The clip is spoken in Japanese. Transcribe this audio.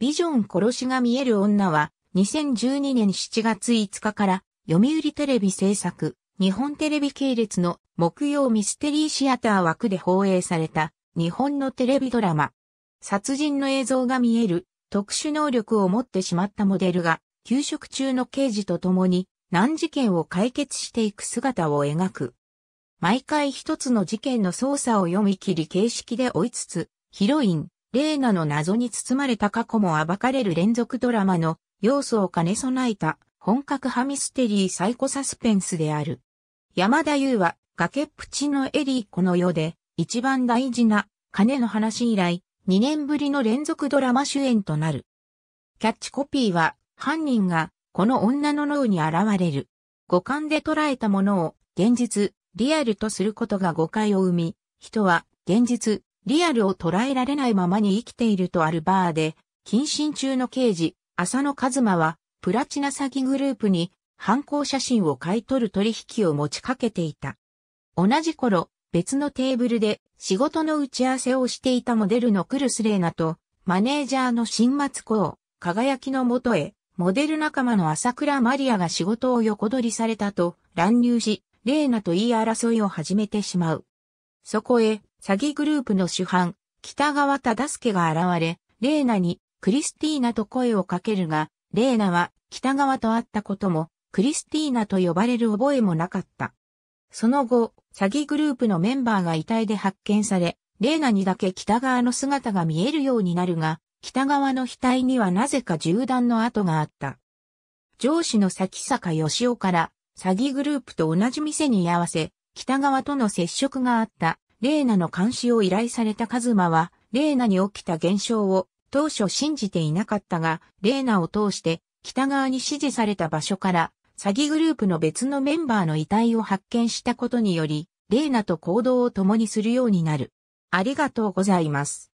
ビジョン殺しが見える女は、2012年7月5日から、読売テレビ制作、日本テレビ系列の木曜ミステリーシアター枠で放映された、日本のテレビドラマ。殺人の映像が見える、特殊能力を持ってしまったモデルが、休職中の刑事と共に、難事件を解決していく姿を描く。毎回一つの事件の捜査を読み切り形式で追いつつ、ヒロイン、レーナの謎に包まれた過去も暴かれる連続ドラマの要素を兼ね備えた本格派ミステリーサイコサスペンスである。山田優は崖っぷちのエリーこの世で一番大事な金の話以来2年ぶりの連続ドラマ主演となる。キャッチコピーは犯人がこの女の脳に現れる。五感で捉えたものを現実、リアルとすることが誤解を生み、人は現実、リアルを捉えられないままに生きているとあるバーで、謹慎中の刑事、浅野一馬は、プラチナ詐欺グループに、犯行写真を買い取る取引を持ちかけていた。同じ頃、別のテーブルで仕事の打ち合わせをしていたモデルのクルスレーナと、マネージャーの新松公、輝きのもとへ、モデル仲間の朝倉マリアが仕事を横取りされたと乱入し、レーナと言い争いを始めてしまう。そこへ、詐欺グループの主犯、北川忠介が現れ、レーナにクリスティーナと声をかけるが、レーナは北川と会ったことも、クリスティーナと呼ばれる覚えもなかった。その後、詐欺グループのメンバーが遺体で発見され、レーナにだけ北川の姿が見えるようになるが、北側の額にはなぜか銃弾の跡があった。上司の先坂義雄から詐欺グループと同じ店に居合わせ、北側との接触があったレーナの監視を依頼されたカズマは、レーナに起きた現象を当初信じていなかったが、レーナを通して北側に指示された場所から詐欺グループの別のメンバーの遺体を発見したことにより、レーナと行動を共にするようになる。ありがとうございます。